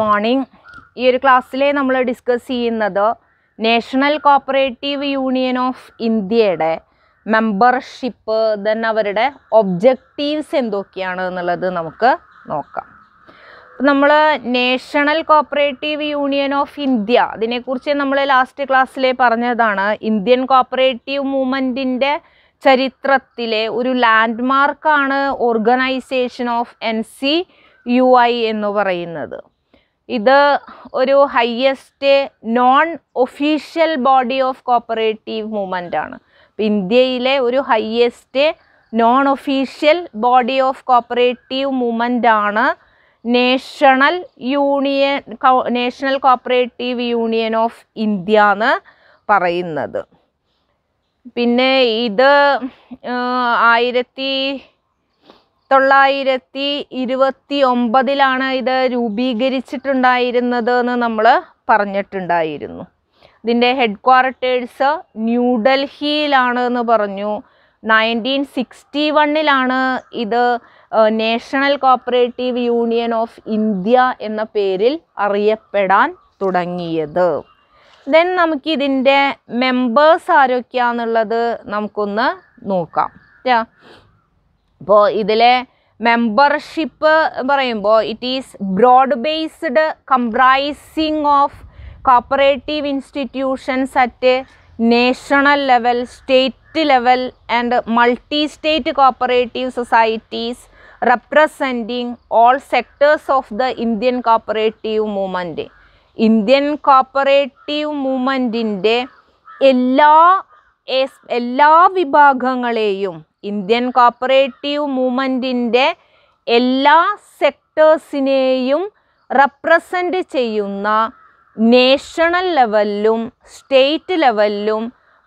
Morning ഈ ഒരു ക്ലാസ്സിലെ നമ്മൾ ഡിസ്കസ് ചെയ്യുന്നത് നാഷണൽ കോപ്പറേറ്റീവ് യൂണിയൻ ഓഫ് ഇന്ത്യയുടെ മെമ്പർഷിപ്പ് ദെൻ അവരുടെ ഒബ്ജക്റ്റീവ്സ് എന്തൊക്കെയാണ് എന്നുള്ളത് നമുക്ക് നോക്കാം നമ്മൾ national cooperative union of India അതിനെക്കുറിച്ച് നമ്മൾ ലാസ്റ്റ് ക്ലാസ്സിലെ പറഞ്ഞതാണ് ഇന്ത്യൻ കോപ്പറേറ്റീവ് മൂവ്മെൻറ്റിൻ്റെ ചരിത്രത്തിലെ ഒരു ലാൻഡ് മാർക്കാണ് organisation of N C U I എന്ന് പറയുന്നത് ഇത് ഒരു highest non official body of cooperative movement ആണ് ഇന്ത്യയിലെ ഒരു highest non official body of cooperative movement ആണ് national union national cooperative union of India എന്ന് പറയുന്നത് പിന്നെ ഇത് ആയിരത്തി തൊള്ളായിരത്തി ഇരുപത്തി ഒമ്പതിലാണ് ഇത് രൂപീകരിച്ചിട്ടുണ്ടായിരുന്നത് എന്ന് നമ്മൾ പറഞ്ഞിട്ടുണ്ടായിരുന്നു ഇതിൻ്റെ ഹെഡ് ക്വാർട്ടേഴ്സ് ന്യൂഡൽഹിയിലാണ് എന്ന് പറഞ്ഞു നയൻറ്റീൻ സിക്സ്റ്റി വണ്ണിലാണ് ഇത് national cooperative union of India എന്ന പേരിൽ അറിയപ്പെടാൻ തുടങ്ങിയത് ദെൻ നമുക്കിതിൻ്റെ മെമ്പേഴ്സ് ആരൊക്കെയാണെന്നുള്ളത് നമുക്കൊന്ന് നോക്കാം അപ്പോൾ ഇതിലെ മെമ്പർഷിപ്പ് പറയുമ്പോൾ it is broad based comprising of cooperative institutions at national level state level and multi state cooperative societies representing all sectors of the Indian cooperative movement Indian cooperative മൂവ്മെൻറ്റിൻ്റെ എല്ലാ എല്ലാ വിഭാഗങ്ങളെയും ഇന്ത്യൻ കോപ്പറേറ്റീവ് മൂവ്മെൻറ്റിൻ്റെ എല്ലാ സെക്ടേഴ്സിനെയും represent ചെയ്യുന്ന national ലെവലിലും state ലെവലിലും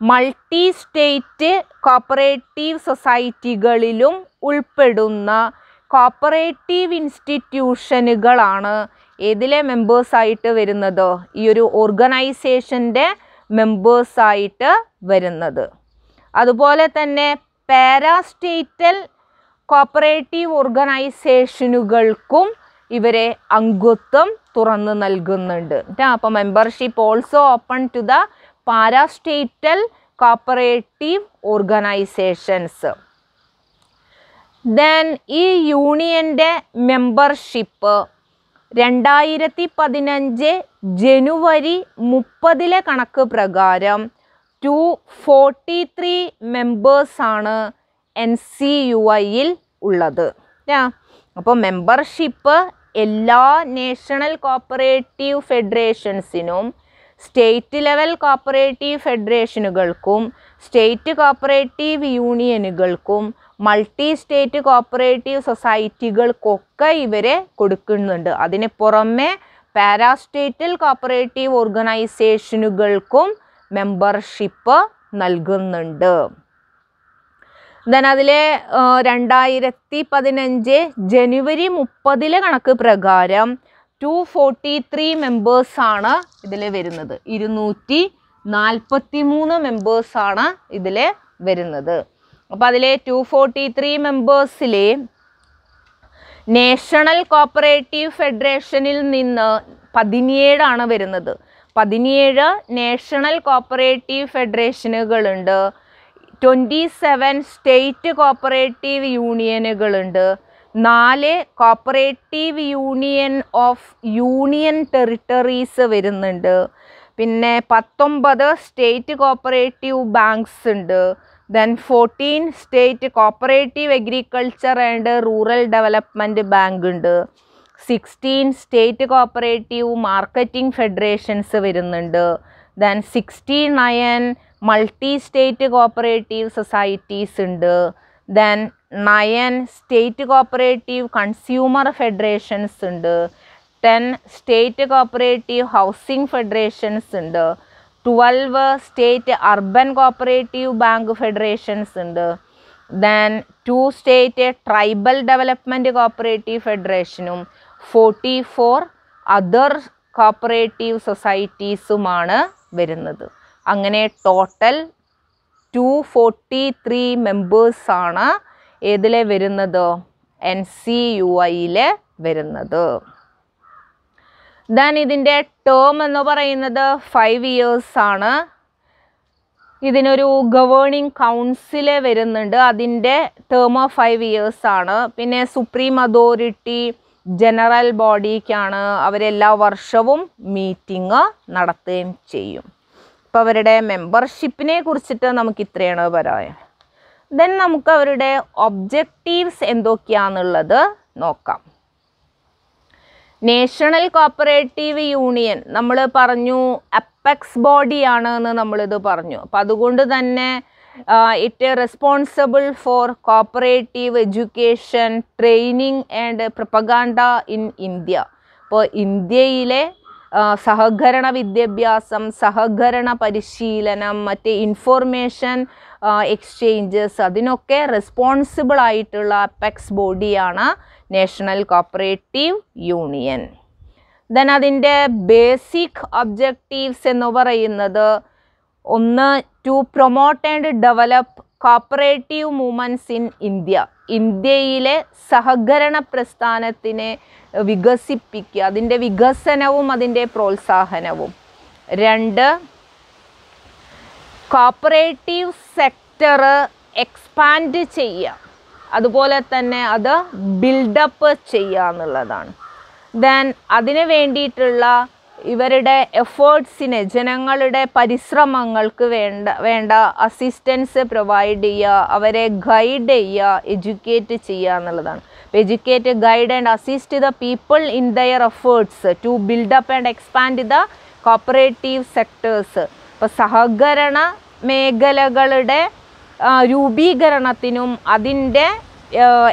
മൾട്ടി സ്റ്റേറ്റ് കോപ്പറേറ്റീവ് സൊസൈറ്റികളിലും ഉൾപ്പെടുന്ന കോപ്പറേറ്റീവ് ഇൻസ്റ്റിറ്റ്യൂഷനുകളാണ് ഏതിലെ മെമ്പേഴ്സായിട്ട് വരുന്നത് ഈ ഒരു ഓർഗനൈസേഷൻ്റെ മെമ്പേഴ്സായിട്ട് വരുന്നത് അതുപോലെ തന്നെ പാരാസ്റ്റേറ്റൽ കോപ്പറേറ്റീവ് ഓർഗനൈസേഷനുകൾക്കും ഇവരെ അംഗത്വം തുറന്ന് നൽകുന്നുണ്ട് കേട്ടോ അപ്പോൾ membership also open to the parastatal cooperative organisations then ഈ യൂണിയൻ്റെ മെമ്പർഷിപ്പ് രണ്ടായിരത്തി പതിനഞ്ച് ജനുവരി മുപ്പതിലെ കണക്ക് പ്രകാരം ടു ഫോർട്ടി ത്രീ മെമ്പേഴ്സാണ് എൻ സി യു ഐയിൽ ഉള്ളത് അപ്പോൾ മെമ്പർഷിപ്പ് എല്ലാ നാഷണൽ കോപ്പറേറ്റീവ് ഫെഡറേഷൻസിനും സ്റ്റേറ്റ് ലെവൽ കോപ്പറേറ്റീവ് ഫെഡറേഷനുകൾക്കും സ്റ്റേറ്റ് കോപ്പറേറ്റീവ് യൂണിയനുകൾക്കും മൾട്ടി സ്റ്റേറ്റ് കോപ്പറേറ്റീവ് സൊസൈറ്റികൾക്കൊക്കെ ഇവരെ കൊടുക്കുന്നുണ്ട് അതിന് പുറമെ പാരാസ്റ്റേറ്റൽ കോപ്പറേറ്റീവ് ഓർഗനൈസേഷനുകൾക്കും മെമ്പർഷിപ്പ് നൽകുന്നുണ്ട് ദൻ അതിലെ രണ്ടായിരത്തി പതിനഞ്ച് ജനുവരി മുപ്പതിലെ കണക്ക് പ്രകാരം ടു ഫോർട്ടി ത്രീ മെമ്പേഴ്സാണ് ഇതിൽ വരുന്നത് ഇരുന്നൂറ്റി നാൽപ്പത്തി മൂന്ന് മെമ്പേഴ്സാണ് ഇതിൽ വരുന്നത് അപ്പോൾ അതിലെ ടു ഫോർട്ടി ത്രീ മെമ്പേഴ്സിലെ നാഷണൽ കോപ്പറേറ്റീവ് ഫെഡറേഷനിൽ നിന്ന് പതിനേഴാണ് വരുന്നത് പതിനേഴ് നാഷണൽ കോപ്പറേറ്റീവ് ഫെഡറേഷനുകളുണ്ട് ട്വൻറ്റി സെവൻ സ്റ്റേറ്റ് കോപ്പറേറ്റീവ് യൂണിയനുകളുണ്ട് നാല് cooperative union of union territories വരുന്നുണ്ട് പിന്നെ പത്തൊമ്പത് സ്റ്റേറ്റ് കോപ്പറേറ്റീവ് ബാങ്ക്സ് ഉണ്ട് then fourteen state cooperative agriculture and rural development bank ഉണ്ട് sixteen state cooperative marketing federations വരുന്നുണ്ട് then sixty nine multi state cooperative societies ഉണ്ട് then nine state cooperative consumer federations ഉണ്ട് ten state cooperative housing federations ഉണ്ട് twelve state urban cooperative bank federations ഉണ്ട് then two state tribal development cooperative ഫെഡറേഷനും forty four other cooperative സൊസൈറ്റീസുമാണ് വരുന്നത് അങ്ങനെ total two forty three മെമ്പേഴ്സാണ് ഏതിലെ വരുന്നത് എൻ സി യു ഐയിലെ വരുന്നത് ദാൻ ഇതിൻ്റെ ടേം എന്ന് പറയുന്നത് ഫൈവ് ഇയേഴ്സാണ് ഇതിനൊരു ഗവേണിംഗ് കൗൺസിൽ വരുന്നുണ്ട് അതിൻ്റെ ടേം ഓഫ് ഫൈവ് ഇയേഴ്സാണ് പിന്നെ സുപ്രീം അതോറിറ്റി ജനറൽ ബോഡിക്കാണ് അവരെല്ലാ വർഷവും മീറ്റിംഗ് നടത്തുകയും ചെയ്യും ഇപ്പം അവരുടെ മെമ്പർഷിപ്പിനെ കുറിച്ചിട്ട് നമുക്ക് ഇത്രയാണ് പറയാം ദെൻ നമുക്ക് അവരുടെ ഒബ്ജക്റ്റീവ്സ് എന്തൊക്കെയാണെന്നുള്ളത് നോക്കാം നേഷണൽ കോപ്പറേറ്റീവ് യൂണിയൻ നമ്മൾ പറഞ്ഞു അപ്പെക്സ് ബോഡിയാണ് എന്ന് നമ്മളിത് പറഞ്ഞു അപ്പം അതുകൊണ്ട് തന്നെ uh, it is responsible for cooperative education, training and propaganda in India. അപ്പോൾ ഇന്ത്യയിലെ സഹകരണ വിദ്യാഭ്യാസം സഹകരണ പരിശീലനം മറ്റ് ഇൻഫോർമേഷൻ എക്സ്ചേഞ്ചസ് അതിനൊക്കെ റെസ്പോൺസിബിൾ ആയിട്ടുള്ള പെക്സ് ബോഡിയാണ് നാഷണൽ കോപ്പറേറ്റീവ് യൂണിയൻ ദെൻ അതിൻ്റെ ബേസിക് ഒബ്ജക്റ്റീവ്സ് എന്ന് പറയുന്നത് ഒന്ന് to promote and develop cooperative movements in India ഇന്ത്യയിലെ സഹകരണ പ്രസ്ഥാനത്തിനെ വികസിപ്പിക്കുക അതിൻ്റെ വികസനവും അതിൻ്റെ പ്രോത്സാഹനവും രണ്ട് കോപ്പറേറ്റീവ് സെക്ടർ എക്സ്പാൻഡ് ചെയ്യുക അതുപോലെ തന്നെ അത് ബിൽഡപ്പ് ചെയ്യുക എന്നുള്ളതാണ് ദെൻ അതിന് വേണ്ടിയിട്ടുള്ള ഇവരുടെ എഫേർട്സിന് ജനങ്ങളുടെ പരിശ്രമങ്ങൾക്ക് വേണ്ട വേണ്ട അസിസ്റ്റൻസ് പ്രൊവൈഡ് ചെയ്യുക അവരെ ഗൈഡ് ചെയ്യുക എഡ്യൂക്കേറ്റ് ചെയ്യുക എന്നുള്ളതാണ് educate guide and assist the people in their efforts to build up and expand the cooperative sectors ഇപ്പോൾ സഹകരണ മേഖലകളുടെ രൂപീകരണത്തിനും അതിൻ്റെ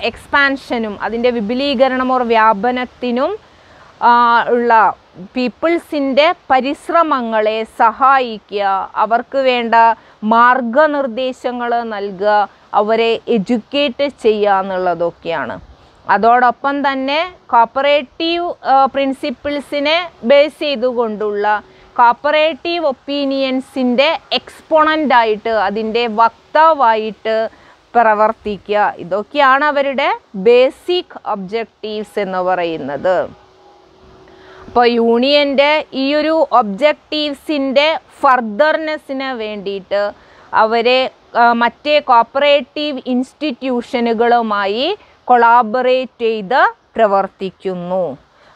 എക്സ്പാൻഷനും അതിൻ്റെ വിപുലീകരണം ഓർ വ്യാപനത്തിനും ഉള്ള പീപ്പിൾസിൻ്റെ പരിശ്രമങ്ങളെ സഹായിക്കുക അവർക്ക് വേണ്ട മാർഗനിർദ്ദേശങ്ങൾ നൽകുക അവരെ എഡ്യൂക്കേറ്റ് ചെയ്യുക എന്നുള്ളതൊക്കെയാണ് അതോടൊപ്പം തന്നെ കോപ്പറേറ്റീവ് പ്രിൻസിപ്പിൾസിനെ ബേസ് ചെയ്തുകൊണ്ടുള്ള കോപ്പറേറ്റീവ് ഒപ്പീനിയൻസിൻ്റെ എക്സ്പോണൻ്റായിട്ട് അതിൻ്റെ വക്താവായിട്ട് പ്രവർത്തിക്കുക ഇതൊക്കെയാണ് അവരുടെ ബേസിക് ഒബ്ജക്റ്റീവ്സ് എന്ന് പറയുന്നത് അപ്പോൾ യൂണിയൻ്റെ ഈ ഒരു ഒബ്ജക്റ്റീവ്സിൻ്റെ ഫർദർനെസ്സിന് വേണ്ടിയിട്ട് അവരെ മറ്റേ കോപ്പറേറ്റീവ് ഇൻസ്റ്റിറ്റ്യൂഷനുകളുമായി കൊളാബറേറ്റ് ചെയ്ത് പ്രവർത്തിക്കുന്നു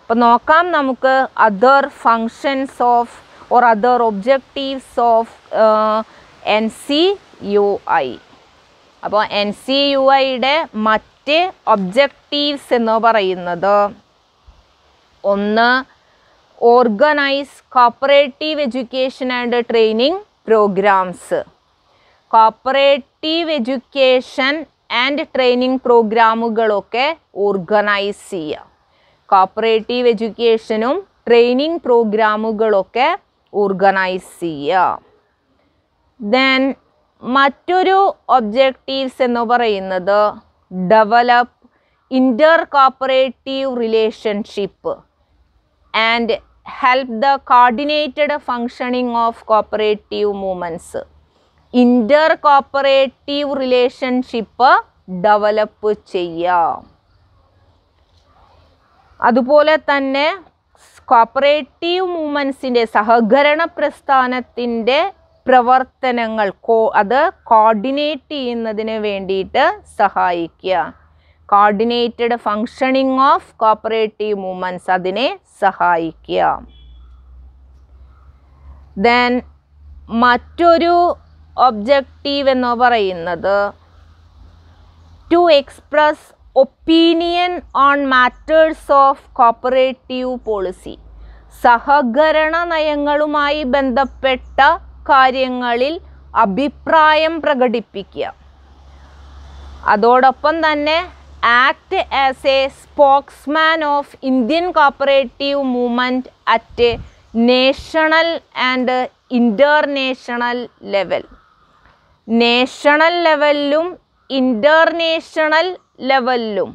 അപ്പോൾ നോക്കാം നമുക്ക് other functions of or other objectives of N C U I അപ്പോൾ എൻ സി യു ഐയുടെ മറ്റ് ഒബ്ജക്റ്റീവ്സ് എന്ന് പറയുന്നത് ഒന്ന് organise cooperative education and training programmes cooperative education and training പ്രോഗ്രാമുകളൊക്കെ ഓർഗനൈസ് ചെയ്യുക കോപ്പറേറ്റീവ് എഡ്യൂക്കേഷനും ട്രെയിനിങ് പ്രോഗ്രാമുകളൊക്കെ ഓർഗനൈസ് ചെയ്യുക ദെൻ മറ്റൊരു ഒബ്ജക്റ്റീവ്സ് എന്ന് പറയുന്നത് develop inter cooperative relationship and the coordinated coordinated ഓഫ് of cooperative movements. Intercooperative relationship develop ചെയ്യാം അതുപോലെ തന്നെ കോപ്പറേറ്റീവ് മൂവ്മെൻസിൻ്റെ സഹകരണ പ്രസ്ഥാനത്തിൻ്റെ പ്രവർത്തനങ്ങൾ കോ അത് കോർഡിനേറ്റ് ചെയ്യുന്നതിന് വേണ്ടിയിട്ട് സഹായിക്കുക coordinated functioning of cooperative movements അതിനെ സഹായിക്കുക ദെൻ മറ്റൊരു ഒബ്ജക്റ്റീവ് എന്ന് പറയുന്നത് to express opinion on matters of cooperative policy സഹകരണ നയങ്ങളുമായി ബന്ധപ്പെട്ട കാര്യങ്ങളിൽ അഭിപ്രായം പ്രകടിപ്പിക്കുക അതോടൊപ്പം തന്നെ act as a spokesman of Indian cooperative movement at national and international level national ലെവലിലും ഇൻ്റർനാഷണൽ ലെവലിലും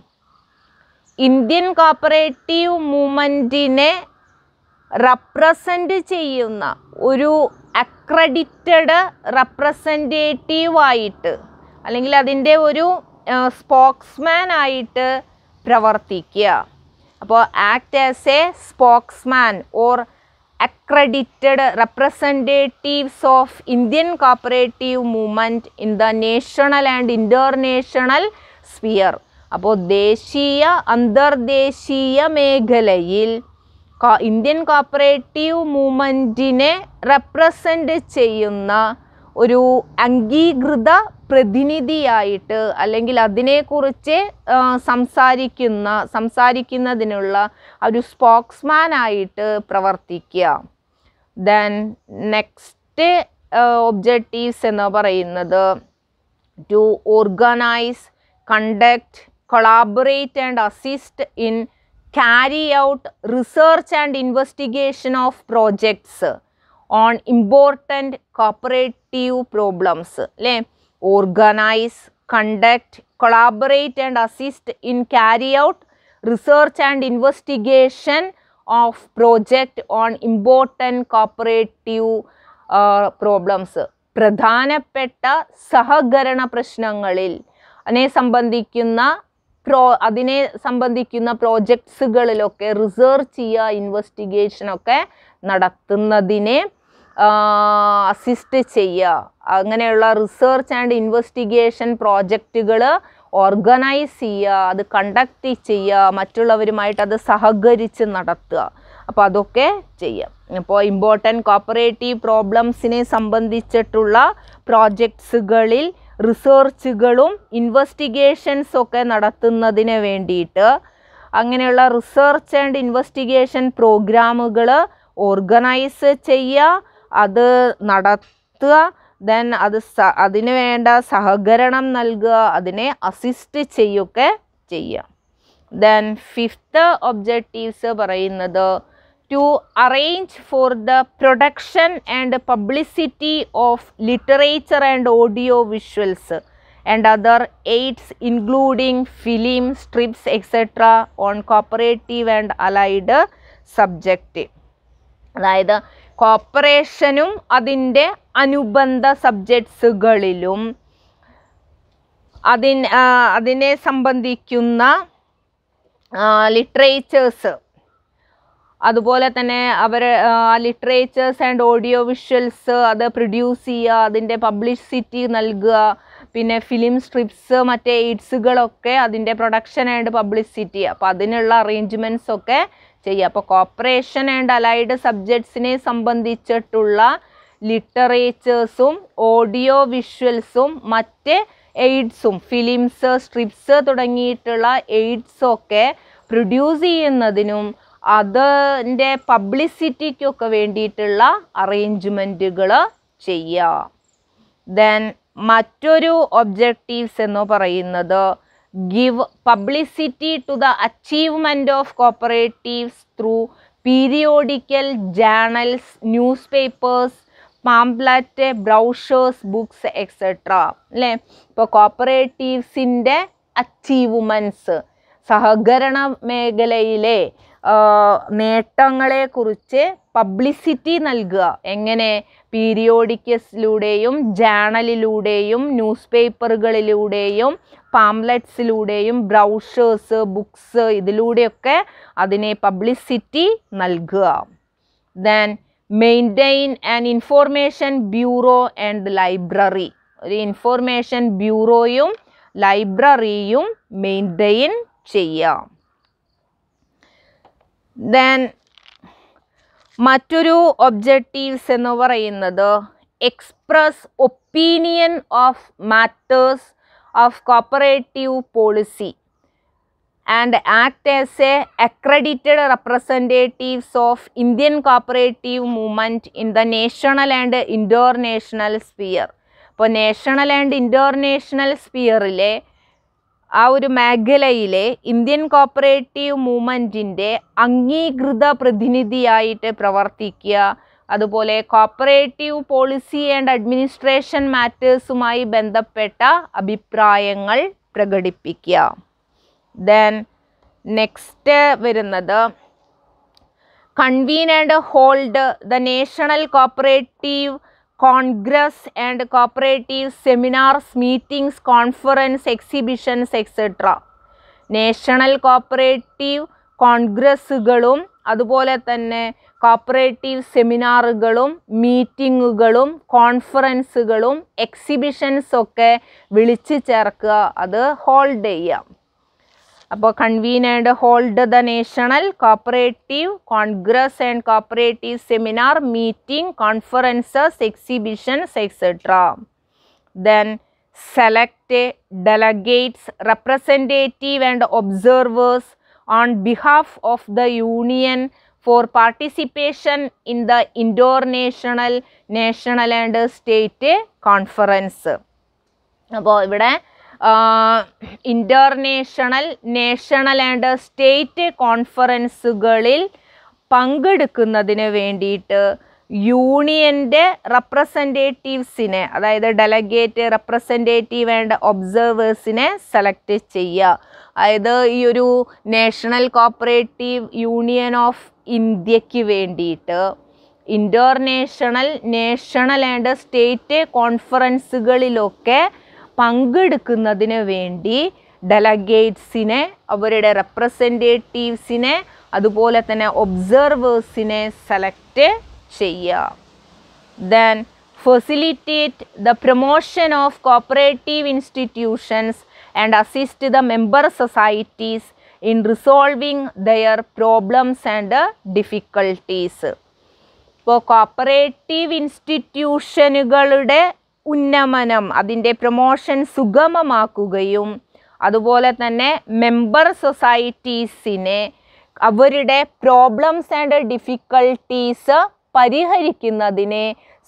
ഇന്ത്യൻ കോപ്പറേറ്റീവ് മൂവ്മെൻറ്റിനെ റെപ്രസെൻ്റ് ചെയ്യുന്ന ഒരു അക്രഡിറ്റഡ് റെപ്രസെൻറ്റേറ്റീവായിട്ട് അല്ലെങ്കിൽ അതിൻ്റെ ഒരു സ്പോക്സ്മാൻ ആയിട്ട് പ്രവർത്തിക്കുക അപ്പോൾ act as a spokesman or accredited representatives of Indian cooperative movement in the national and international sphere അപ്പോൾ ദേശീയ അന്തർദേശീയ മേഖലയിൽ ഇന്ത്യൻ കോപ്പറേറ്റീവ് മൂവ്മെൻറ്റിനെ റെപ്രസെൻ്റ് ചെയ്യുന്ന ഒരു അംഗീകൃത പ്രതിനിധിയായിട്ട് അല്ലെങ്കിൽ അതിനെക്കുറിച്ച് സംസാരിക്കുന്ന സംസാരിക്കുന്നതിനുള്ള ഒരു സ്പോക്സ്മാൻ ആയിട്ട് പ്രവർത്തിക്കുക ദെൻ നെക്സ്റ്റ് ഒബ്ജക്റ്റീവ്സ് എന്ന് പറയുന്നത് to organise conduct collaborate and assist in carry out research and investigation of projects on important cooperate cooperative problems അല്ലേ organise conduct collaborate and assist in carry out research and investigation of project on important cooperative problems പ്രധാനപ്പെട്ട സഹകരണ പ്രശ്നങ്ങളിൽ അതിനെ സംബന്ധിക്കുന്ന pro അതിനെ സംബന്ധിക്കുന്ന പ്രോജക്ട്സുകളിലൊക്കെ research ചെയ്യുക ഇൻവെസ്റ്റിഗേഷനൊക്കെ നടത്തുന്നതിനെ assist ചെയ്യുക അങ്ങനെയുള്ള റിസർച്ച് ആൻഡ് ഇൻവെസ്റ്റിഗേഷൻ പ്രോജക്റ്റുകൾ ഓർഗനൈസ് ചെയ്യുക അത് കണ്ടക്ട് ചെയ്യുക മറ്റുള്ളവരുമായിട്ട് അത് സഹകരിച്ച് നടത്തുക അപ്പോൾ അതൊക്കെ ചെയ്യാം അപ്പോൾ ഇമ്പോർട്ടൻറ്റ് കോപ്പറേറ്റീവ് പ്രോബ്ലംസിനെ സംബന്ധിച്ചിട്ടുള്ള പ്രോജക്ട്സുകളിൽ റിസർച്ചുകളും ഇൻവെസ്റ്റിഗേഷൻസ് ഒക്കെ നടത്തുന്നതിന് വേണ്ടിയിട്ട് അങ്ങനെയുള്ള റിസർച്ച് ആൻഡ് ഇൻവെസ്റ്റിഗേഷൻ പ്രോഗ്രാമുകൾ ഓർഗനൈസ് ചെയ്യുക അത് നടത്തുക ദെൻ അത് സ അതിന് വേണ്ട സഹകരണം നൽകുക അതിനെ അസിസ്റ്റ് ചെയ്യുകയൊക്കെ ചെയ്യുക ദെൻ ഫിഫ്ത്ത് ഒബ്ജക്റ്റീവ്സ് പറയുന്നത് to arrange for the production and publicity of literature and audio visuals and other aids including film strips etcetera on cooperative and allied subject അതായത് കോപ്പറേഷനും അതിൻ്റെ അനുബന്ധ സബ്ജക്ട്സുകളിലും അതിന് അതിനെ സംബന്ധിക്കുന്ന ലിറ്ററേച്ചേഴ്സ് അതുപോലെ തന്നെ അവർ ലിറ്ററേച്ചേഴ്സ് ആൻഡ് ഓഡിയോ വിഷ്വൽസ് അത് പ്രൊഡ്യൂസ് ചെയ്യുക അതിൻ്റെ പബ്ലിസിറ്റി നൽകുക പിന്നെ ഫിലിം സ്ട്രിപ്സ് മറ്റേ എയ്ഡ്സുകളൊക്കെ അതിൻ്റെ പ്രൊഡക്ഷൻ ആൻഡ് പബ്ലിസിറ്റി അപ്പോൾ അതിനുള്ള അറേഞ്ച്മെൻറ്റ്സ് ഒക്കെ ചെയ്യുക അപ്പോൾ കോപ്പറേഷൻ ആൻഡ് അലൈഡ് സബ്ജക്ട്സിനെ സംബന്ധിച്ചിട്ടുള്ള ലിറ്ററേച്ചേഴ്സും ഓഡിയോ വിഷ്വൽസും മറ്റ് എയ്ഡ്സും ഫിലിംസ് സ്ട്രിപ്സ് തുടങ്ങിയിട്ടുള്ള എയ്ഡ്സൊക്കെ പ്രൊഡ്യൂസ് ചെയ്യുന്നതിനും അതിൻ്റെ പബ്ലിസിറ്റിക്കൊക്കെ വേണ്ടിയിട്ടുള്ള അറേഞ്ച്മെൻറ്റുകൾ ചെയ്യുക ദെൻ മറ്റൊരു ഒബ്ജക്റ്റീവ്സ് എന്ന് പറയുന്നത് give publicity to the achievement of cooperatives through periodical journals, newspapers, pamphlet brochures books etcetera അല്ലേ ഇപ്പോൾ കോപ്പറേറ്റീവ്സിൻ്റെ അച്ചീവ്മെൻറ്റ്സ് സഹകരണ മേഖലയിലെ നേട്ടങ്ങളെക്കുറിച്ച് പബ്ലിസിറ്റി നൽകുക എങ്ങനെ പീരിയോഡിക്കസിലൂടെയും ജേണലിലൂടെയും ന്യൂസ് പേപ്പറുകളിലൂടെയും പാംലെറ്റ്സിലൂടെയും ബ്രൗഷേഴ്സ് ബുക്സ് ഇതിലൂടെയൊക്കെ അതിനെ പബ്ലിസിറ്റി നൽകുക then maintain and information bureau and library ഒരു ഇൻഫോർമേഷൻ ബ്യൂറോയും ലൈബ്രറിയും മെയിൻറ്റെയിൻ ചെയ്യാം ദെൻ മറ്റൊരു ഒബ്ജക്റ്റീവ്സ് എന്ന് പറയുന്നത് express opinion of matters of cooperative policy and act as a accredited representatives of Indian cooperative movement in the national and international sphere. ഇപ്പോൾ national and international സ്പിയറിലെ ആ ഒരു മേഖലയിലെ ഇന്ത്യൻ കോപ്പറേറ്റീവ് മൂവ്മെൻറ്റിൻ്റെ അംഗീകൃത പ്രതിനിധിയായിട്ട് പ്രവർത്തിക്കുക അതുപോലെ കോപ്പറേറ്റീവ് പോളിസി ആൻഡ് അഡ്മിനിസ്ട്രേഷൻ മാറ്റേഴ്സുമായി ബന്ധപ്പെട്ട അഭിപ്രായങ്ങൾ പ്രകടിപ്പിക്കുക ദെൻ നെക്സ്റ്റ് വരുന്നത് convene and hold the national cooperative congress and cooperative seminars meetings conference exhibitions etcetera national cooperative കോൺഗ്രസ്സുകളും അതുപോലെ തന്നെ കോപ്പറേറ്റീവ് സെമിനാറുകളും മീറ്റിങ്ങുകളും കോൺഫറൻസുകളും എക്സിബിഷൻസ് ഒക്കെ വിളിച്ചു ചേർക്കുക അത് ഹോൾഡ് ചെയ്യാം അപ്പോൾ convene and hold the national cooperative congress and cooperative seminar meeting conferences exhibitions etcetera then select delegates representative and observers on behalf of the Union for participation in the international national and state conference. അപ്പോൾ international national and state state കോൺഫറൻസുകളിൽ പങ്കെടുക്കുന്നതിന് വേണ്ടിയിട്ട് യൂണിയൻ്റെ റെപ്രസെൻറ്റേറ്റീവ്സിനെ അതായത് delegate representative and ഒബ്സർവേഴ്സിനെ select ചെയ്യുക അതായത് ഈ ഒരു നാഷണൽ കോപ്പറേറ്റീവ് യൂണിയൻ ഓഫ് ഇന്ത്യക്ക് വേണ്ടിയിട്ട് ഇൻ്റർനാഷണൽ നാഷണൽ ആൻഡ് സ്റ്റേറ്റ് കോൺഫറൻസുകളിലൊക്കെ പങ്കെടുക്കുന്നതിന് വേണ്ടി ഡെലഗേറ്റ്സിനെ അവരുടെ റെപ്രസെൻറ്റേറ്റീവ്സിനെ അതുപോലെ തന്നെ ഒബ്സർവേഴ്സിനെ സെലക്ട് ചെയ്യുക then facilitate the promotion of cooperative institutions and assist the member societies in resolving their problems and difficulties ഇപ്പോൾ കോപ്പറേറ്റീവ് ഇൻസ്റ്റിറ്റ്യൂഷനുകളുടെ ഉന്നമനം അതിൻ്റെ പ്രൊമോഷൻ സുഗമമാക്കുകയും അതുപോലെ തന്നെ മെമ്പർ സൊസൈറ്റീസിനെ അവരുടെ പ്രോബ്ലംസ് ആൻഡ് ഡിഫിക്കൽട്ടീസ് പരിഹരിക്കുന്നതിനെ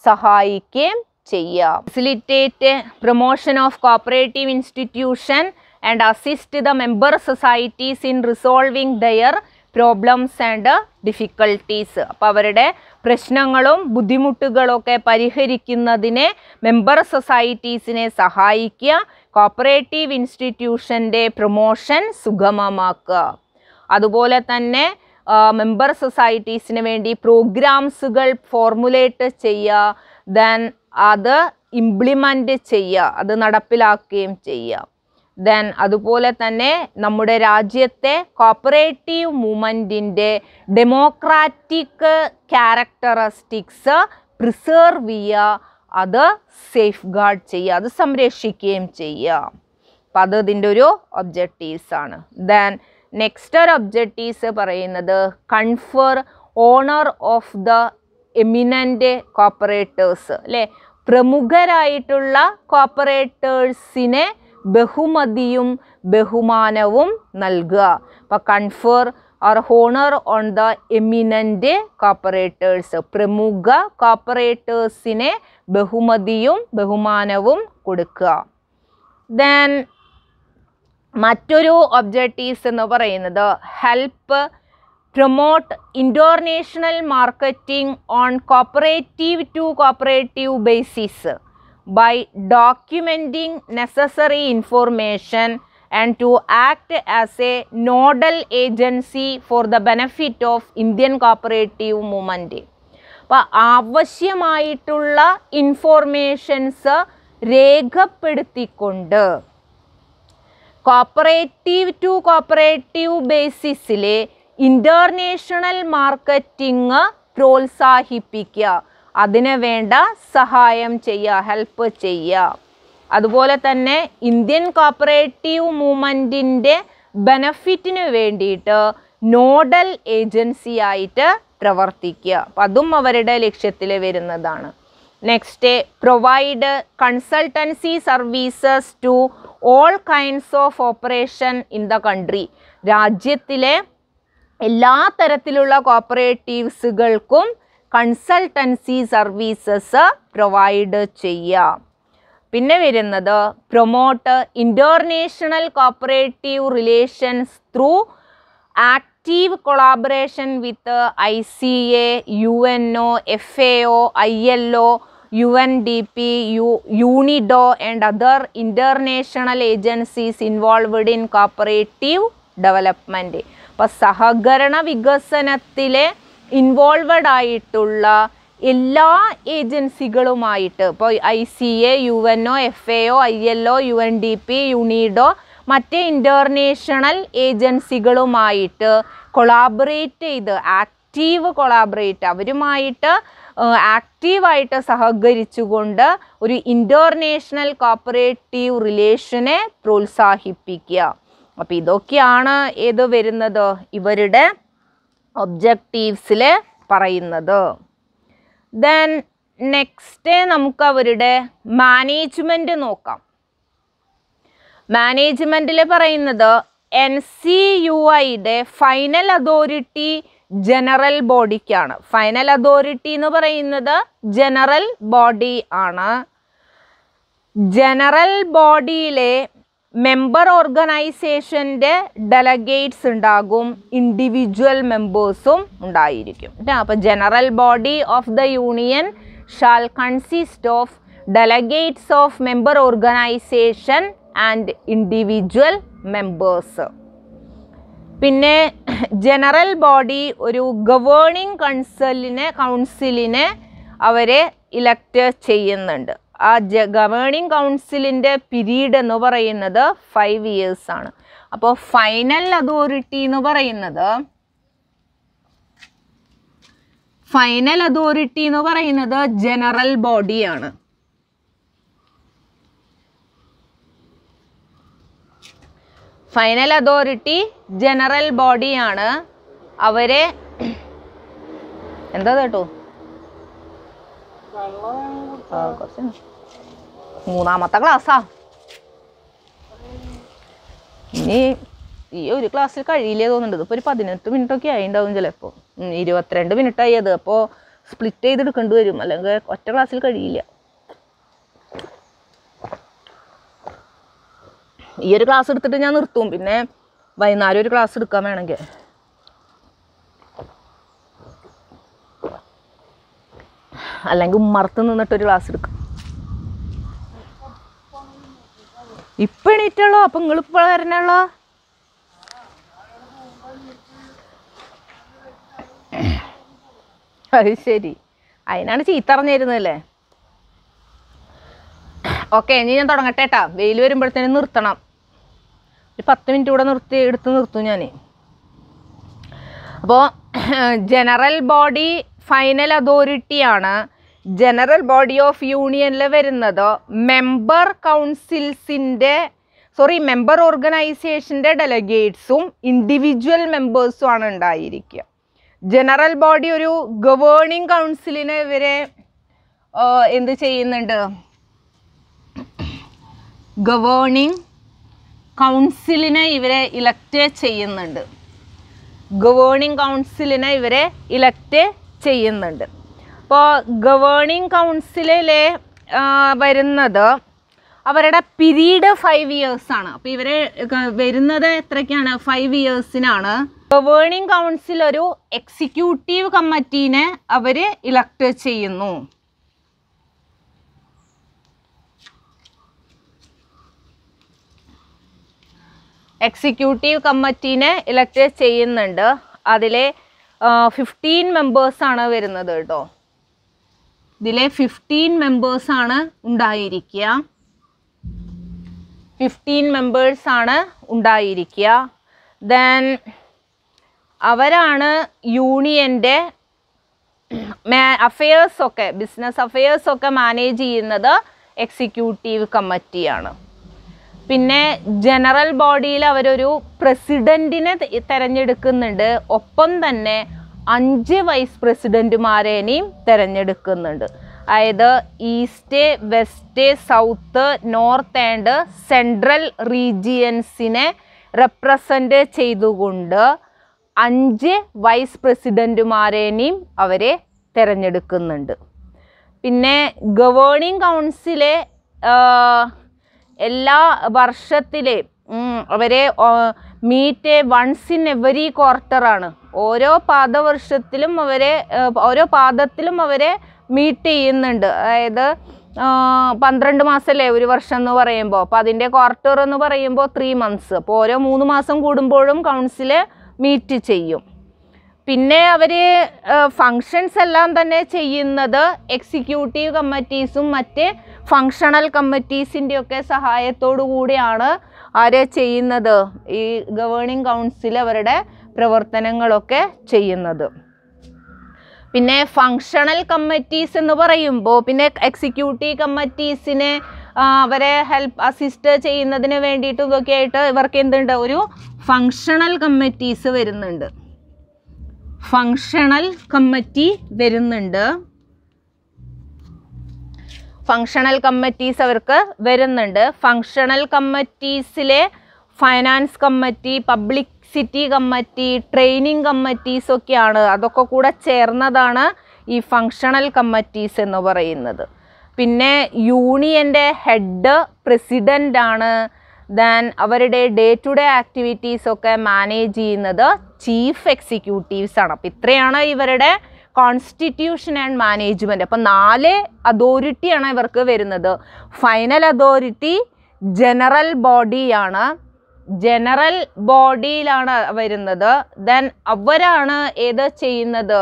സഹായിക്കുകയും ചെയ്യാം facilitate promotion of cooperative institution and assist the member societies in resolving their problems and difficulties അപ്പോൾ അവരുടെ പ്രശ്നങ്ങളും ബുദ്ധിമുട്ടുകളൊക്കെ പരിഹരിക്കുന്നതിനെ മെമ്പർ സൊസൈറ്റീസിനെ സഹായിക്കുക കോപ്പറേറ്റീവ് ഇൻസ്റ്റിറ്റ്യൂഷൻ്റെ പ്രൊമോഷൻ സുഗമമാക്കുക അതുപോലെ തന്നെ മെമ്പർ സൊസൈറ്റീസിന് വേണ്ടി പ്രോഗ്രാംസുകൾ ഫോർമുലേറ്റ് ചെയ്യുക ദെൻ അത് ഇംപ്ലിമെൻ്റ് ചെയ്യുക അത് നടപ്പിലാക്കുകയും ചെയ്യുക ദെൻ അതുപോലെ തന്നെ നമ്മുടെ രാജ്യത്തെ കോപ്പറേറ്റീവ് മൂമെൻറ്റിൻ്റെ ഡെമോക്രാറ്റിക് ക്യാരക്ടറിസ്റ്റിക്സ് പ്രിസേർവ് ചെയ്യുക അത് സേഫ് ഗാർഡ് ചെയ്യുക അത് സംരക്ഷിക്കുകയും ചെയ്യുക അപ്പം അത് ഇതിൻ്റെ ഒരു ഒബ്ജക്റ്റീവ്സ് ആണ് ദെൻ നെക്സ്റ്റ് ഒരു ഒബ്ജക്റ്റീവ്സ് പറയുന്നത് confer honour of the eminent cooperators അല്ലേ പ്രമുഖരായിട്ടുള്ള കോപ്പറേറ്റേഴ്സിനെ ബഹുമതിയും ബഹുമാനവും നൽകുക അപ്പോൾ confer or honour on the eminent cooperators പ്രമുഖ കോപ്പറേറ്റേഴ്സിനെ ബഹുമതിയും ബഹുമാനവും കൊടുക്കുക ദെൻ മറ്റൊരു ഒബ്ജക്റ്റീവ്സ് എന്ന് പറയുന്നത് help promote international marketing on cooperative to cooperative basis by documenting necessary information and to act as a nodal agency for the benefit of Indian cooperative movement അപ്പോൾ ആവശ്യമായിട്ടുള്ള ഇൻഫോർമേഷൻസ് രേഖപ്പെടുത്തിക്കൊണ്ട് കോപ്പറേറ്റീവ് ടു കോപ്പറേറ്റീവ് ബേസിസിൽ international marketing പ്രോത്സാഹിപ്പിക്കുക അതിന് വേണ്ട സഹായം ചെയ്യുക help ചെയ്യുക അതുപോലെ തന്നെ ഇന്ത്യൻ കോപ്പറേറ്റീവ് മൂവ്മെൻറ്റിൻ്റെ ബെനഫിറ്റിന് വേണ്ടിയിട്ട് നോഡൽ ഏജൻസി ആയിട്ട് പ്രവർത്തിക്കുക അപ്പം അതും അവരുടെ ലക്ഷ്യത്തിൽ വരുന്നതാണ് next provide consultancy services to all kinds of operation in the country രാജ്യത്തിലെ എല്ലാ തരത്തിലുള്ള കോപ്പറേറ്റീവ്സുകൾക്കും കൺസൾട്ടൻസി സർവീസസ് പ്രൊവൈഡ് ചെയ്യുക പിന്നെ വരുന്നത് promote international cooperative relations through active collaboration with I C A U N O F A O I L O U N D P U UNIDO and other international agencies involved in cooperative development അപ്പോൾ സഹകരണ വികസനത്തിൽ involved ആയിട്ടുള്ള എല്ലാ ഏജൻസികളുമായിട്ട് ഇപ്പോൾ I C A U N O F A O I L O U N D P UNIDO മറ്റ് international ഏജൻസികളുമായിട്ട് collaborate ചെയ്ത് ആക്റ്റീവ് കൊളാബറേറ്റ് അവരുമായിട്ട് ആക്റ്റീവായിട്ട് സഹകരിച്ചുകൊണ്ട് ഒരു ഇൻ്റർനാഷണൽ കോപ്പറേറ്റീവ് റിലേഷനെ പ്രോത്സാഹിപ്പിക്കുക അപ്പോൾ ഇതൊക്കെയാണ് ഏത് വരുന്നത് ഇവരുടെ ഒബ്ജക്റ്റീവ്സിൽ പറയുന്നത് ദെൻ നെക്സ്റ്റ് നമുക്ക് അവരുടെ മാനേജ്മെൻറ്റ് നോക്കാം മാനേജ്മെൻറ്റിൽ പറയുന്നത് എൻ സി യു ഐയുടെ ഫൈനൽ അതോറിറ്റി ജനറൽ ബോഡിക്കാണ് ഫൈനൽ അതോറിറ്റി എന്ന് പറയുന്നത് ജനറൽ ബോഡി ആണ് ജനറൽ ബോഡിയിലെ മെമ്പർ ഓർഗനൈസേഷൻ്റെ ഡെലഗേറ്റ്സ് ഉണ്ടാകും ഇൻഡിവിജ്വൽ മെമ്പേഴ്സും ഉണ്ടായിരിക്കും അപ്പോൾ general body of the union shall consist of delegates of member organisation and individual members പിന്നെ ജനറൽ ബോഡി ഒരു ഗവേണിംഗ് കൗൺസിലിനെ കൗൺസിലിനെ അവരെ ഇലക്റ്റ് ചെയ്യുന്നുണ്ട് ആ ജ ഗവേണിംഗ് കൗൺസിലിൻ്റെ പിരീഡ് എന്ന് പറയുന്നത് ഫൈവ് ഇയേഴ്സ് ആണ് അപ്പോൾ ഫൈനൽ അതോറിറ്റി എന്ന് പറയുന്നത് ഫൈനൽ അതോറിറ്റി എന്ന് പറയുന്നത് ജനറൽ ബോഡിയാണ് ഫൈനൽ അതോറിറ്റി ജനറൽ ബോഡിയാണ് അവരെ എന്താ കേട്ടോ മൂന്നാമത്തെ ക്ലാസ്സാ ഇനി ഈ ഒരു ക്ലാസ്സിൽ കഴിയില്ലേ തോന്നുന്നുണ്ട് ഇപ്പോൾ ഒരു പതിനെട്ട് ആയി ആയിണ്ടാവും ചിലപ്പോൾ ഇരുപത്തിരണ്ട് മിനിറ്റ് ആയത് അപ്പോൾ സ്പ്ലിറ്റ് എടുക്കേണ്ടി വരും അല്ലെങ്കിൽ ഒറ്റ ക്ലാസ്സിൽ കഴിയില്ല ഈ ഒരു ക്ലാസ് എടുത്തിട്ട് ഞാൻ നിർത്തും പിന്നെ വൈകുന്നേരം ഒരു ക്ലാസ് എടുക്കാൻ വേണമെങ്കിൽ അല്ലെങ്കിൽ ഉമ്മർത്ത് നിന്നിട്ടൊരു ക്ലാസ് എടുക്കും ഇപ്പം എണീറ്റുള്ളോ അപ്പം നിങ്ങൾ ഇപ്പോൾ വരണുള്ളോ അത് ശരി അതിനാണ് ചീത്തറിഞ്ഞിരുന്നല്ലേ ഓക്കെ ഇനി ഞാൻ തുടങ്ങട്ടെ കേട്ടാ വെയിൽ വരുമ്പോഴത്തേനും നിർത്തണം ഒരു പത്ത് മിനിറ്റ് കൂടെ നിർത്തി എടുത്ത് നിർത്തും ഞാൻ അപ്പോൾ ജനറൽ ബോഡി ഫൈനൽ അതോറിറ്റിയാണ് ജനറൽ ബോഡി ഓഫ് യൂണിയനിൽ വരുന്നത് മെമ്പർ കൗൺസിൽസിൻ്റെ സോറി മെമ്പർ ഓർഗനൈസേഷൻ്റെ ഡെലഗേറ്റ്സും ഇൻഡിവിജ്വൽ ആണ് ഉണ്ടായിരിക്കുക ജനറൽ ബോഡി ഒരു ഗവേണിംഗ് കൗൺസിലിന് ഇവരെ എന്ത് ചെയ്യുന്നുണ്ട് ഗവേണിംഗ് കൗൺസിലിനെ ഇവരെ ഇലക്റ്റ് ചെയ്യുന്നുണ്ട് ഗവേണിംഗ് കൗൺസിലിനെ ഇവരെ ഇലക്റ്റ് ചെയ്യുന്നുണ്ട് അപ്പോൾ ഗവേണിംഗ് കൗൺസിലെ വരുന്നത് അവരുടെ പിരീഡ് ഫൈവ് ഇയേഴ്സാണ് അപ്പോൾ ഇവരെ വരുന്നത് എത്രയ്ക്കാണ് ഫൈവ് ഇയേഴ്സിനാണ് ഗവേണിംഗ് കൗൺസിൽ ഒരു എക്സിക്യൂട്ടീവ് കമ്മിറ്റീനെ അവർ ഇലക്ട് ചെയ്യുന്നു എക്സിക്യൂട്ടീവ് കമ്മിറ്റീനെ ഇലക്ട് ചെയ്യുന്നുണ്ട് അതിലെ ഫിഫ്റ്റീൻ മെമ്പേഴ്സാണ് വരുന്നത് കേട്ടോ ഇതിലെ ഫിഫ്റ്റീൻ മെമ്പേഴ്സാണ് ഉണ്ടായിരിക്കുക ഫിഫ്റ്റീൻ മെമ്പേഴ്സാണ് ഉണ്ടായിരിക്കുക ദെൻ അവരാണ് യൂണിയൻ്റെ അഫയേഴ്സൊക്കെ ബിസിനസ് അഫയേഴ്സൊക്കെ മാനേജ് ചെയ്യുന്നത് എക്സിക്യൂട്ടീവ് കമ്മിറ്റിയാണ് പിന്നെ ജനറൽ ബോഡിയിൽ അവരൊരു പ്രസിഡൻറ്റിനെ തിരഞ്ഞെടുക്കുന്നുണ്ട് ഒപ്പം തന്നെ അഞ്ച് വൈസ് പ്രസിഡൻറ്റുമാരേനെയും തിരഞ്ഞെടുക്കുന്നുണ്ട് അതായത് east west south north and central റീജിയൻസിനെ റെപ്രസെൻ്റ് ചെയ്തുകൊണ്ട് അഞ്ച് വൈസ് പ്രസിഡൻറ്റുമാരേനെയും അവരെ തിരഞ്ഞെടുക്കുന്നുണ്ട് പിന്നെ ഗവേണിംഗ് കൗൺസിലെ എല്ലാ വർഷത്തിലെ അവരെ മീറ്റ് വൺസ് ഇൻ എവറി ക്വാർട്ടറാണ് ഓരോ പാദവർഷത്തിലും അവരെ ഓരോ പാദത്തിലും അവരെ മീറ്റ് ചെയ്യുന്നുണ്ട് അതായത് പന്ത്രണ്ട് മാസമല്ലേ ഒരു വർഷം എന്ന് പറയുമ്പോൾ അപ്പോൾ അതിൻ്റെ ക്വാർട്ടർ എന്ന് പറയുമ്പോൾ ത്രീ മന്ത്സ് അപ്പോൾ ഓരോ മൂന്ന് മാസം കൂടുമ്പോഴും കൗൺസില് മീറ്റ് ചെയ്യും പിന്നെ അവർ ഫങ്ഷൻസ് എല്ലാം തന്നെ ചെയ്യുന്നത് എക്സിക്യൂട്ടീവ് കമ്മിറ്റീസും മറ്റ് ഫങ്ഷണൽ ഒക്കെ സഹായത്തോടു കൂടിയാണ് ആര് ചെയ്യുന്നത് ഈ ഗവേണിംഗ് കൗൺസിൽ അവരുടെ പ്രവർത്തനങ്ങളൊക്കെ ചെയ്യുന്നത് പിന്നെ ഫങ്ഷണൽ കമ്മിറ്റീസ് എന്ന് പറയുമ്പോൾ പിന്നെ എക്സിക്യൂട്ടീവ് കമ്മിറ്റീസിനെ അവരെ ഹെൽപ്പ് അസിസ്റ്റ് ചെയ്യുന്നതിന് വേണ്ടിയിട്ടും ഇതൊക്കെ ആയിട്ട് ഇവർക്ക് എന്തുണ്ട് ഒരു ഫങ്ഷണൽ കമ്മിറ്റീസ് വരുന്നുണ്ട് ഫങ്ഷണൽ കമ്മിറ്റി വരുന്നുണ്ട് ഫങ്ഷണൽ കമ്മിറ്റീസ് അവർക്ക് വരുന്നുണ്ട് ഫങ്ഷണൽ കമ്മിറ്റീസിലെ finance committee publicity committee training committees ഒക്കെയാണ് അതൊക്കെ കൂടെ ചേർന്നതാണ് ഈ ഫങ്ഷണൽ കമ്മിറ്റീസ് എന്ന് പറയുന്നത് പിന്നെ യൂണിയൻ്റെ ഹെഡ് പ്രസിഡൻ്റ് ആണ് ദാൻ അവരുടെ ഡേ ടു ഡേ ആക്ടിവിറ്റീസ് ഒക്കെ മാനേജ് ചെയ്യുന്നത് ചീഫ് എക്സിക്യൂട്ടീവ്സ് ആണ് അപ്പം ഇത്രയാണ് ഇവരുടെ കോൺസ്റ്റിറ്റ്യൂഷൻ ആൻഡ് മാനേജ്മെൻറ്റ് അപ്പം നാല് അതോറിറ്റിയാണ് ഇവർക്ക് വരുന്നത് ഫൈനൽ അതോറിറ്റി ജനറൽ ബോഡിയാണ് ജനറൽ ബോഡിയിലാണ് വരുന്നത് ദെൻ അവരാണ് ഏത് ചെയ്യുന്നത്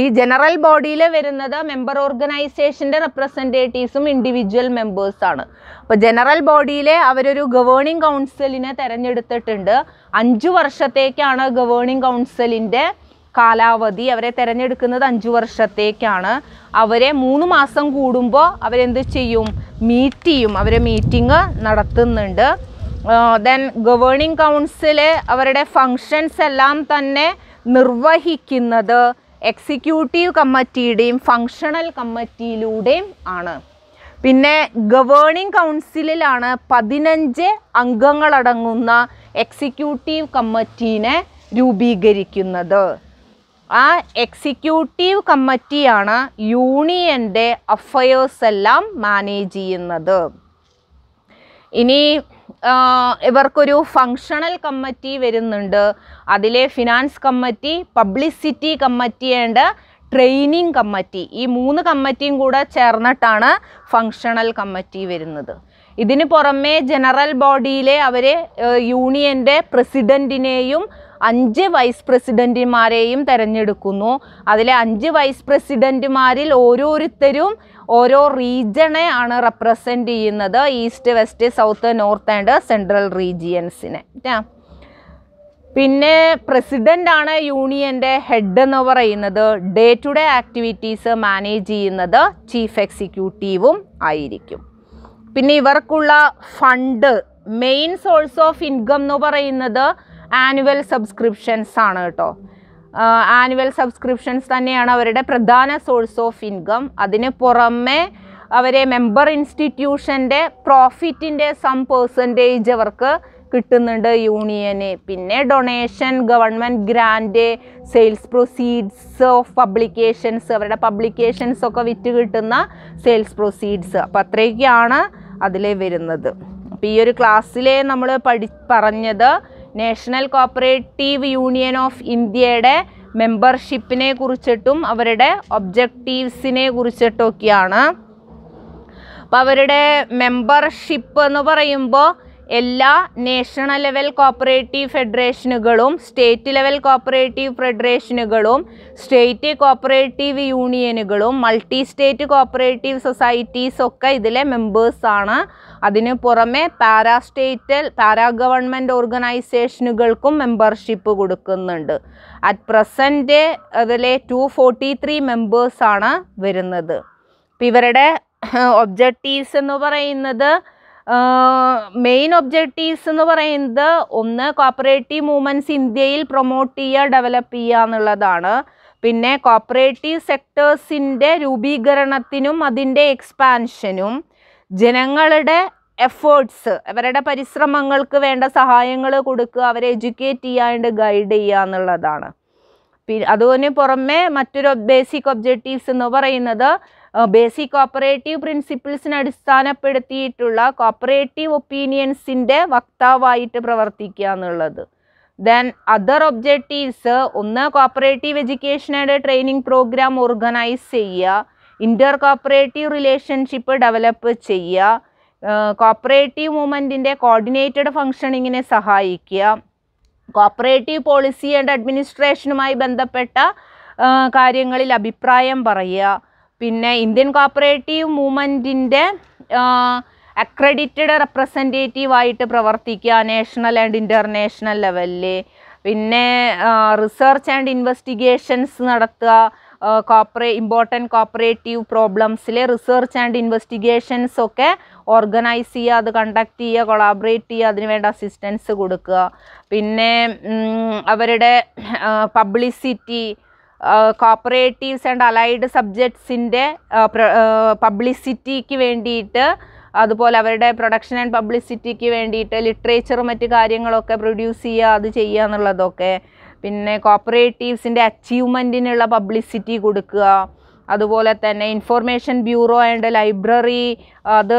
ഈ ജനറൽ ബോഡിയിൽ വരുന്നത് മെമ്പർ ഓർഗനൈസേഷൻ്റെ റെപ്രസെൻറ്റേറ്റീവ്സും ഇൻഡിവിജ്വൽ മെമ്പേഴ്സാണ് അപ്പോൾ ജനറൽ ബോഡിയിലെ അവരൊരു ഗവേണിംഗ് കൗൺസിലിനെ തിരഞ്ഞെടുത്തിട്ടുണ്ട് അഞ്ചു വർഷത്തേക്കാണ് ഗവേണിംഗ് കൗൺസിലിൻ്റെ കാലാവധി അവരെ തിരഞ്ഞെടുക്കുന്നത് അഞ്ചു വർഷത്തേക്കാണ് അവരെ മൂന്ന് മാസം കൂടുമ്പോൾ അവരെന്ത് ചെയ്യും മീറ്റ് ചെയ്യും അവർ മീറ്റിംഗ് നടത്തുന്നുണ്ട് ദെൻ ഗവേണിംഗ് കൗൺസിൽ അവരുടെ ഫങ്ഷൻസ് എല്ലാം തന്നെ നിർവഹിക്കുന്നത് എക്സിക്യൂട്ടീവ് കമ്മിറ്റിയുടെയും ഫങ്ഷണൽ കമ്മിറ്റിയിലൂടെയും ആണ് പിന്നെ ഗവേണിംഗ് കൗൺസിലാണ് പതിനഞ്ച് അംഗങ്ങളടങ്ങുന്ന എക്സിക്യൂട്ടീവ് കമ്മിറ്റീനെ രൂപീകരിക്കുന്നത് ആ എക്സിക്യൂട്ടീവ് കമ്മിറ്റിയാണ് യൂണിയൻ്റെ അഫയേഴ്സ് എല്ലാം മാനേജ് ചെയ്യുന്നത് ഇനി ഇവർക്കൊരു ഫങ്ഷണൽ കമ്മിറ്റി വരുന്നുണ്ട് അതിലെ finance committee publicity committee and training committee ഈ മൂന്ന് കമ്മിറ്റിയും കൂടെ ചേർന്നിട്ടാണ് ഫങ്ഷണൽ കമ്മിറ്റി വരുന്നത് ഇതിന് പുറമെ ജനറൽ ബോഡിയിലെ അവർ യൂണിയൻ്റെ പ്രസിഡൻറ്റിനെയും അഞ്ച് വൈസ് പ്രസിഡൻറ്റുമാരെയും തിരഞ്ഞെടുക്കുന്നു അതിലെ അഞ്ച് വൈസ് പ്രസിഡൻറ്റുമാരിൽ ഓരോരുത്തരും ഓരോ റീജിയണെ ആണ് റെപ്രസെൻ്റ് ചെയ്യുന്നത് east west south north and central റീജിയൻസിനെ പിന്നെ പ്രസിഡൻ്റ് ആണ് യൂണിയൻ്റെ ഹെഡ് എന്ന് പറയുന്നത് day to day activities manage ചെയ്യുന്നത് ചീഫ് എക്സിക്യൂട്ടീവും ആയിരിക്കും പിന്നെ ഇവർക്കുള്ള fund main source of income എന്ന് പറയുന്നത് ആനുവൽ സബ്സ്ക്രിപ്ഷൻസ് ആണ് കേട്ടോ ആനുവൽ സബ്സ്ക്രിപ്ഷൻസ് തന്നെയാണ് അവരുടെ പ്രധാന സോഴ്സ് ഓഫ് ഇൻകം അതിന് പുറമെ അവരെ മെമ്പർ ഇൻസ്റ്റിറ്റ്യൂഷൻ്റെ പ്രോഫിറ്റിൻ്റെ സം പേഴ്സൻറ്റേജ് അവർക്ക് കിട്ടുന്നുണ്ട് യൂണിയന് പിന്നെ donation government grant sales proceeds of publications അവരുടെ പബ്ലിക്കേഷൻസ് ഒക്കെ വിറ്റ് കിട്ടുന്ന സെയിൽസ് പ്രൊസീഡ്സ് അപ്പം അത്രയൊക്കെയാണ് അതിലെ വരുന്നത് അപ്പോൾ ഈ ഒരു ക്ലാസ്സിലെ നമ്മൾ പഠി പറഞ്ഞത് നാഷണൽ കോപ്പറേറ്റീവ് യൂണിയൻ ഓഫ് ഇന്ത്യയുടെ മെമ്പർഷിപ്പിനെ കുറിച്ചിട്ടും അവരുടെ ഒബ്ജക്റ്റീവ്സിനെ കുറിച്ചിട്ടൊക്കെയാണ് അപ്പോൾ അവരുടെ മെമ്പർഷിപ്പ് എന്ന് പറയുമ്പോൾ എല്ലാ നാഷണൽ ലെവൽ കോപ്പറേറ്റീവ് ഫെഡറേഷനുകളും സ്റ്റേറ്റ് ലെവൽ കോപ്പറേറ്റീവ് ഫെഡറേഷനുകളും സ്റ്റേറ്റ് കോപ്പറേറ്റീവ് യൂണിയനുകളും മൾട്ടി സ്റ്റേറ്റ് കോപ്പറേറ്റീവ് സൊസൈറ്റീസ് ഒക്കെ ഇതിലെ മെമ്പേഴ്സാണ് അതിന് പുറമെ പാരാ സ്റ്റേറ്റൽ പാരാ ഗവൺമെൻറ് ഓർഗനൈസേഷനുകൾക്കും മെമ്പർഷിപ്പ് കൊടുക്കുന്നുണ്ട് അറ്റ് പ്രസൻറ്റ് അതിലെ ടു ഫോർട്ടി ത്രീ മെമ്പേഴ്സാണ് വരുന്നത് ഇപ്പം ഇവരുടെ ഒബ്ജക്റ്റീവ്സ് എന്ന് പറയുന്നത് മെയിൻ ഒബ്ജക്റ്റീവ്സ് എന്ന് പറയുന്നത് ഒന്ന് കോപ്പറേറ്റീവ് മൂവ്മെൻറ്റ്സ് ഇന്ത്യയിൽ പ്രൊമോട്ട് ചെയ്യുക ഡെവലപ്പ് ചെയ്യുക എന്നുള്ളതാണ് പിന്നെ കോപ്പറേറ്റീവ് സെക്ടേഴ്സിൻ്റെ രൂപീകരണത്തിനും അതിൻ്റെ എക്സ്പാൻഷനും ജനങ്ങളുടെ എഫേർട്സ് അവരുടെ പരിശ്രമങ്ങൾക്ക് വേണ്ട സഹായങ്ങൾ കൊടുക്കുക അവരെ എഡ്യൂക്കേറ്റ് ചെയ്യാണ്ട് ഗൈഡ് ചെയ്യുക എന്നുള്ളതാണ് പിന്നെ അതുപോലെ പുറമെ മറ്റൊരു ബേസിക് ഒബ്ജക്റ്റീവ്സ് എന്ന് പറയുന്നത് ബേസിക് കോപ്പറേറ്റീവ് പ്രിൻസിപ്പിൾസിനെ അടിസ്ഥാനപ്പെടുത്തിയിട്ടുള്ള കോപ്പറേറ്റീവ് ഒപ്പീനിയൻസിൻ്റെ വക്താവായിട്ട് പ്രവർത്തിക്കുക എന്നുള്ളത് ദെൻ അതർ ഒബ്ജക്റ്റീവ്സ് ഒന്ന് കോപ്പറേറ്റീവ് എഡ്യൂക്കേഷനുടെ ട്രെയിനിങ് പ്രോഗ്രാം ഓർഗനൈസ് ചെയ്യുക ഇൻ്റർ കോപ്പറേറ്റീവ് റിലേഷൻഷിപ്പ് ഡെവലപ്പ് ചെയ്യുക കോപ്പറേറ്റീവ് മൂവ്മെൻറ്റിൻ്റെ കോർഡിനേറ്റഡ് ഫങ്ഷനിങ്ങിനെ സഹായിക്കുക കോപ്പറേറ്റീവ് പോളിസി ആൻഡ് അഡ്മിനിസ്ട്രേഷനുമായി ബന്ധപ്പെട്ട കാര്യങ്ങളിൽ അഭിപ്രായം പറയുക പിന്നെ ഇന്ത്യൻ കോപ്പറേറ്റീവ് മൂവ്മെൻറ്റിൻ്റെ അക്രഡിറ്റഡ് ആയിട്ട് പ്രവർത്തിക്കുക നാഷണൽ ആൻഡ് ഇൻ്റർനാഷണൽ ലെവലിൽ പിന്നെ റിസർച്ച് ആൻഡ് ഇൻവെസ്റ്റിഗേഷൻസ് നടത്തുക കോപ്പറേ ഇമ്പോർട്ടൻറ്റ് കോപ്പറേറ്റീവ് പ്രോബ്ലംസിലെ റിസർച്ച് ആൻഡ് ഇൻവെസ്റ്റിഗേഷൻസ് ഒക്കെ ഓർഗനൈസ് ചെയ്യുക അത് കണ്ടക്ട് ചെയ്യുക കൊളാബറേറ്റ് ചെയ്യുക അതിനുവേണ്ട അസിസ്റ്റൻസ് കൊടുക്കുക പിന്നെ അവരുടെ പബ്ലിസിറ്റി കോപ്പറേറ്റീവ്സ് ആൻഡ് അലൈഡ് സബ്ജക്ട്സിൻ്റെ പബ്ലിസിറ്റിക്ക് വേണ്ടിയിട്ട് അതുപോലെ അവരുടെ പ്രൊഡക്ഷൻ ആൻഡ് പബ്ലിസിറ്റിക്ക് വേണ്ടിയിട്ട് ലിറ്ററേച്ചറും മറ്റു കാര്യങ്ങളൊക്കെ പ്രൊഡ്യൂസ് ചെയ്യുക അത് ചെയ്യുക എന്നുള്ളതൊക്കെ പിന്നെ കോപ്പറേറ്റീവ്സിൻ്റെ അച്ചീവ്മെൻറ്റിനുള്ള പബ്ലിസിറ്റി കൊടുക്കുക അതുപോലെ തന്നെ ഇൻഫോർമേഷൻ ബ്യൂറോ ആൻഡ് ലൈബ്രറി അത്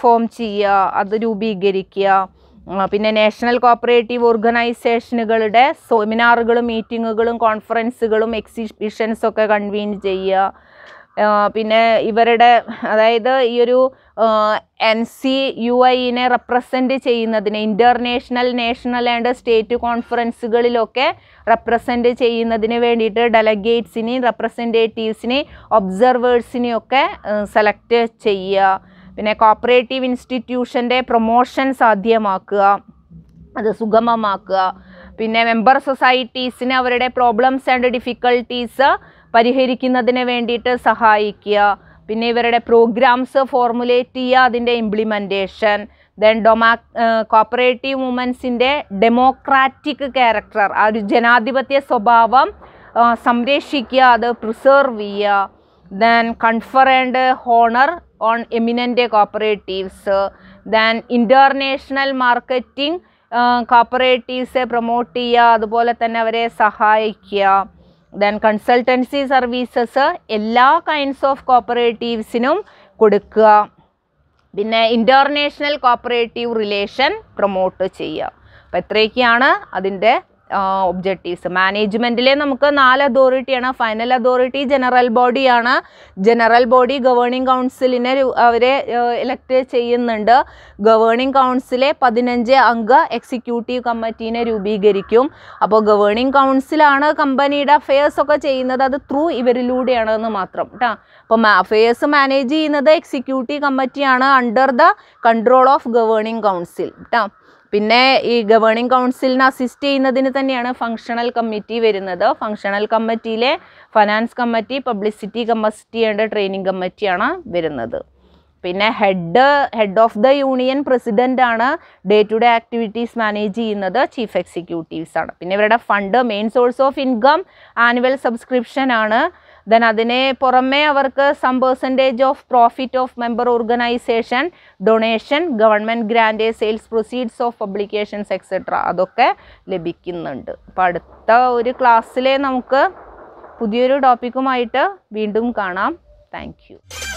ഫോം ചെയ്യുക അത് രൂപീകരിക്കുക പിന്നെ നാഷണൽ കോപ്പറേറ്റീവ് ഓർഗനൈസേഷനുകളുടെ സെമിനാറുകളും മീറ്റിങ്ങുകളും കോൺഫറൻസുകളും എക്സിബിഷൻസ് ഒക്കെ കൺവീൻ ചെയ്യുക പിന്നെ ഇവരുടെ അതായത് ഈ ഒരു എൻ സി യു ഐനെ റെപ്രസെൻറ്റ് ചെയ്യുന്നതിന് ഇൻ്റർനാഷണൽ നാഷണൽ ആൻഡ് സ്റ്റേറ്റ് കോൺഫറൻസുകളിലൊക്കെ റെപ്രസെൻറ്റ് ചെയ്യുന്നതിന് വേണ്ടിയിട്ട് ഡെലഗേറ്റ്സിനെയും റെപ്രസെൻറ്റേറ്റീവ്സിനെയും ഒബ്സർവേഴ്സിനെയൊക്കെ സെലക്ട് ചെയ്യുക പിന്നെ കോപ്പറേറ്റീവ് ഇൻസ്റ്റിറ്റ്യൂഷൻ്റെ പ്രൊമോഷൻ സാധ്യമാക്കുക അത് സുഗമമാക്കുക പിന്നെ മെമ്പർ സൊസൈറ്റീസിന് അവരുടെ പ്രോബ്ലംസ് ആൻഡ് ഡിഫിക്കൽട്ടീസ് പരിഹരിക്കുന്നതിന് വേണ്ടിയിട്ട് സഹായിക്കുക പിന്നെ ഇവരുടെ പ്രോഗ്രാംസ് ഫോർമുലേറ്റ് ചെയ്യുക അതിൻ്റെ ഇംപ്ലിമെൻറ്റേഷൻ ദെൻ ഡൊമാ കോപ്പറേറ്റീവ് വുമൻസിൻ്റെ ഡെമോക്രാറ്റിക് ക്യാരക്ടർ ആ ഒരു ജനാധിപത്യ സ്വഭാവം സംരക്ഷിക്കുക അത് പ്രിസേർവ് ചെയ്യുക then confer and honour on eminent cooperatives. Uh, then international marketing കോപ്പറേറ്റീവ്സെ uh, പ്രൊമോട്ട് ചെയ്യുക അതുപോലെ തന്നെ അവരെ സഹായിക്കുക ദെൻ കൺസൾട്ടൻസി സർവീസസ് എല്ലാ കൈൻഡ്സ് ഓഫ് കോപ്പറേറ്റീവ്സിനും കൊടുക്കുക പിന്നെ ഇൻ്റർനാഷണൽ കോപ്പറേറ്റീവ് റിലേഷൻ പ്രൊമോട്ട് ചെയ്യുക അപ്പോൾ എത്രയൊക്കെയാണ് അതിൻ്റെ ഒബ്ജക്റ്റീവ്സ് മാനേജ്മെൻറ്റിലെ നമുക്ക് നാല് അതോറിറ്റിയാണ് ഫൈനൽ അതോറിറ്റി ജനറൽ ബോഡിയാണ് ജനറൽ ബോഡി ഗവേണിംഗ് കൗൺസിലിനെ അവരെ ഇലക്ട് ചെയ്യുന്നുണ്ട് ഗവേണിംഗ് കൗൺസിലെ പതിനഞ്ച് അംഗ എക്സിക്യൂട്ടീവ് കമ്മിറ്റീനെ രൂപീകരിക്കും അപ്പോൾ ഗവേണിംഗ് കൗൺസിലാണ് കമ്പനിയുടെ അഫയേഴ്സ് ഒക്കെ ചെയ്യുന്നത് അത് ത്രൂ ഇവരിലൂടെയാണെന്ന് മാത്രം കേട്ടോ അപ്പോൾ അഫയേഴ്സ് മാനേജ് ചെയ്യുന്നത് എക്സിക്യൂട്ടീവ് കമ്മിറ്റിയാണ് under the control of governing council കേട്ടോ പിന്നെ ഈ ഗവേണിംഗ് കൗൺസിലിനെ അസിസ്റ്റ് ചെയ്യുന്നതിന് തന്നെയാണ് ഫങ്ഷണൽ കമ്മിറ്റി വരുന്നത് ഫങ്ഷണൽ കമ്മിറ്റിയിലെ finance committee publicity committee and training കമ്മിറ്റിയാണ് വരുന്നത് പിന്നെ head head of the union president ആണ് day to day activities manage ചെയ്യുന്നത് ചീഫ് എക്സിക്യൂട്ടീവ്സ് ആണ് പിന്നെ ഇവരുടെ fund main source of income annual subscription ആണ് ദെൻ അതിനെ പുറമേ അവർക്ക് some percentage of profit of member organisation donation government grant sales proceeds of publications etcetera അതൊക്കെ ലഭിക്കുന്നുണ്ട് അപ്പോൾ അടുത്ത ഒരു ക്ലാസ്സിലെ നമുക്ക് പുതിയൊരു ടോപ്പിക്കുമായിട്ട് വീണ്ടും കാണാം താങ്ക് യു